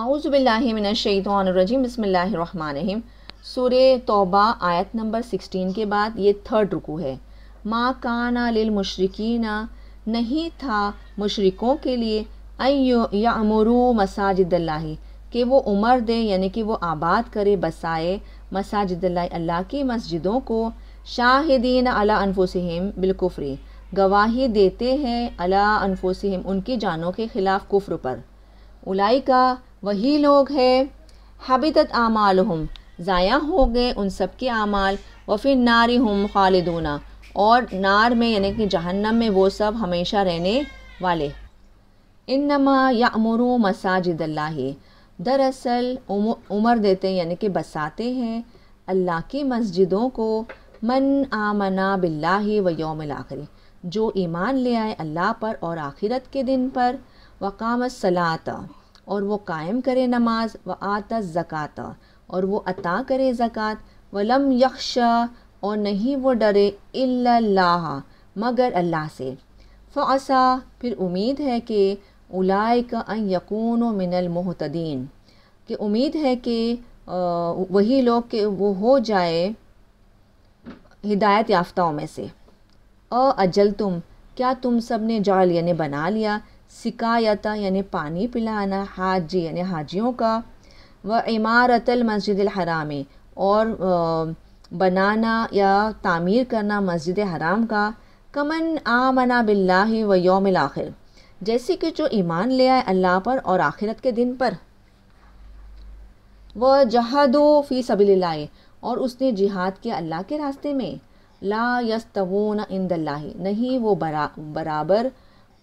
आउज़बिल्लिमिनशैतरजीम बसमीम सूर तोबा आयत नंबर सिक्सटीन के बाद ये थर्ड रुकू है माँ काना लिलमशरकिना नहीं था मशरक़ों के लिए अयो या अमरू मसाजिदल्ला कि वो उमर दे यानी कि वो आबाद करे बसाए मसाजिदल्ला अल्लाह की मस्जिदों को शाहिदीन अला अनफुसहम बिलकुफ़री गवाही देते हैं अला अनफुसहम उनकी जानों के ख़िलाफ़ कुफ्र पर उलाई का वही लोग हैं हबितत आमाल हम ज़ाया हो गए उन सब के आमाल व फिर नारी हम खालिदूना और नार में यानी कि जहन्नम में वो सब हमेशा रहने वाले इन नमा या अमरु मसाजिद दरअसल उमर देते हैं यानी कि बसाते हैं अल्लाह की मस्जिदों को मन आमना बिल्ला व योम आखिरी जो ईमान ले आए अल्लाह पर और आखिरत के दिन पर वकाम सलाता और वो कायम करे नमाज व आता ज़क़़त और वो अता करे जक़ात व लम यक्षा और नहीं वो डरे अल्लाह मगर अल्लाह से फ़सा फिर उम्मीद है कि उलाय का यकून मिनल मोहतदीन कि उम्मीद है कि वही लोग के वो हो जाए हिदायत याफ्ताओं में से अजल तुम क्या तुम सब ने जाल यानी बना लिया सिकायत यानि पानी पिलाना हाजी यानि हाजियों का व इमारतल मस्जिद हराम और बनाना या तामीर करना मस्जिद हराम का कमन आमना बिल्ला व योम आखिर जैसे कि जो ईमान ले आए अल्लाह पर और आखिरत के दिन पर वह जहादो फ़ी सबी लाए और उसने जिहाद किया अल्लाह के रास्ते में ला यस्तवून इंदल्लाही नहीं वो बरा, बराबर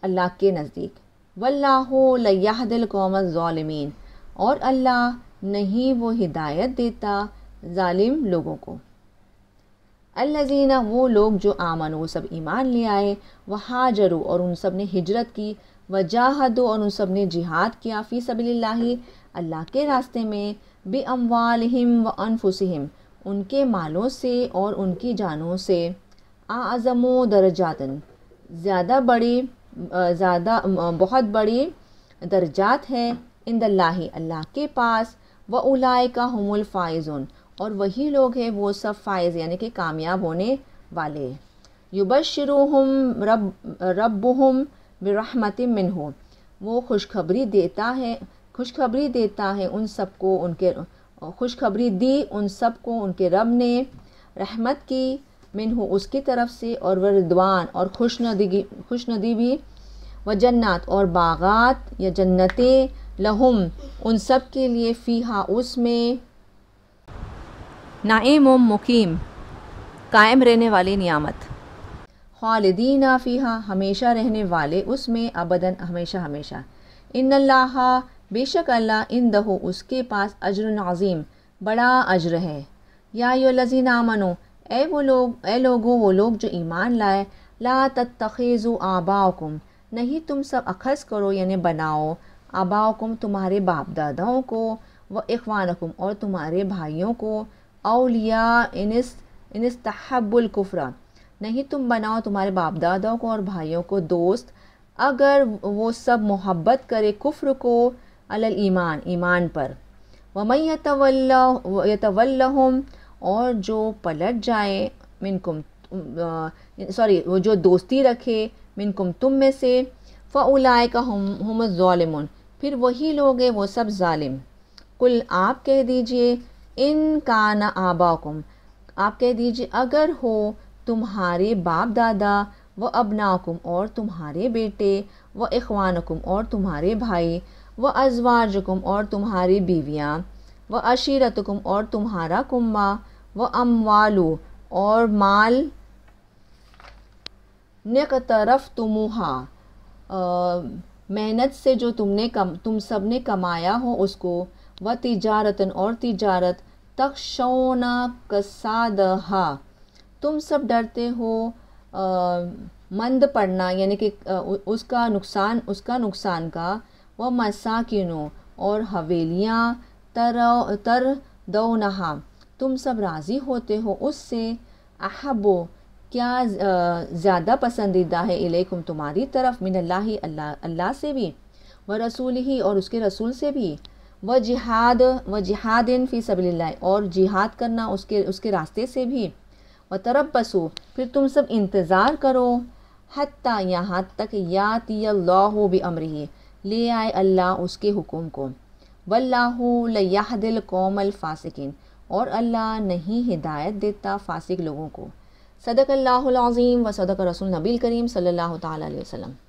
अल्लाह के नज़दीक वल्लाह दिल कौम और अल्लाह नहीं वो हिदायत देता ालिम लोगों को अल्लाजीना वो लोग जो आमन वो सब ईमान ले आए व हाजरू और उन सब ने हिजरत की वजाहदो और उन सब ने जिहाद किया फ़ी सबल्ला अल्लाह के रास्ते में बे अम्वालहम व अनफुसहम उनके मालों से और उनकी जानों से आज़मो दर्जातन ज़्यादा बड़ी ज़्यादा बहुत बड़ी दर्जात है इन दल्लाही अल्लाह के पास व उलाय का हमुल फ़ाइज़ुन और वही लोग हैं वो सब फ़ाइज़ यानी कि कामयाब होने वाले हम रब हम बरहमत मिन हो वो खुशखबरी देता है खुशखबरी देता है उन सबको उनके खुशखबरी दी उन सबको उनके रब ने रहमत की मिन हो उसकी तरफ से और वह रिदवान और खुश नदी खुश नदी भी व जन्नत और बागात या जन्नतें लहुम उन सब के लिए फ़ीहा उसमें नाइम मुकीम कायम रहने वाली नियामत खालदीना फ़ीहा हमेशा रहने वाले उसमें अबदन हमेशा हमेशा इन अल्लाह बेशक अल्लाह इन दहो उसके पास अजर नाजीम बड़ा अजर है या यो लजीना मनो ए वो लोग ए लोगों वो लोग जो ईमान लाए ला तत्तखेज़ आबाकुम नहीं तुम सब अखज़ करो यानि बनाओ आबाकुम तुम्हारे बाप दादाओं को व इखवानकुम और तुम्हारे भाइयों को अलिया इनस इनस्तहबुलकुफ़रा नहीं तुम बनाओ तुम्हारे बाप दादाओं को और भाइयों को दोस्त अगर वो सब मोहब्बत करे कुफ्र को अल ईमान ईमान पर वमई यतवल्लम और जो पलट जाए मिनकुम सॉरी वो जो दोस्ती रखे मिनकुम तुम में से फ़लाए का हम हम फिर वही लोग हैं वो सब ालिम कुल आप कह दीजिए इन न आबाकुम आप कह दीजिए अगर हो तुम्हारे बाप दादा व अबनाकुम और तुम्हारे बेटे व इखवानकुम और तुम्हारे भाई व अजवाजकुम और तुम्हारी बीवियाँ व अशीरतकुम और तुम्हारा कुम्बा व अमवालू और माल निक तरफ तुमुहा मेहनत से जो तुमने कम तुम सब ने कमाया हो उसको व तिजारतन और तिजारत तक शौना कसादहा तुम सब डरते हो आ, मंद पड़ना यानी कि उसका नुकसान उसका नुकसान का व मसाकिनों और हवेलियाँ तर तर दो नहा तुम सब राज़ी होते हो उससे अहबो क्या ज़्यादा पसंदीदा है इलेकुम तुम्हारी तरफ मिन अल्लाह अल्लाह अल्लाह से भी व रसूल ही और उसके रसूल से भी व जिहाद व जिहादिन फ़ी सबल्ला और जिहाद करना उसके उसके रास्ते से भी व तरब बसो फिर तुम सब इंतज़ार करो हती यहाँ तक याती अल्लाह भी अमरी ले आए अल्लाह उसके हुकुम को वल्लाह लयाह दिल कौम फ़ासिकिन और अल्लाह नहीं हिदायत देता फासिक लोगों को सदक अल्लाज़ीम व सदक रसूल नबील करीम सल्लल्लाहु अलैहि वसल्लम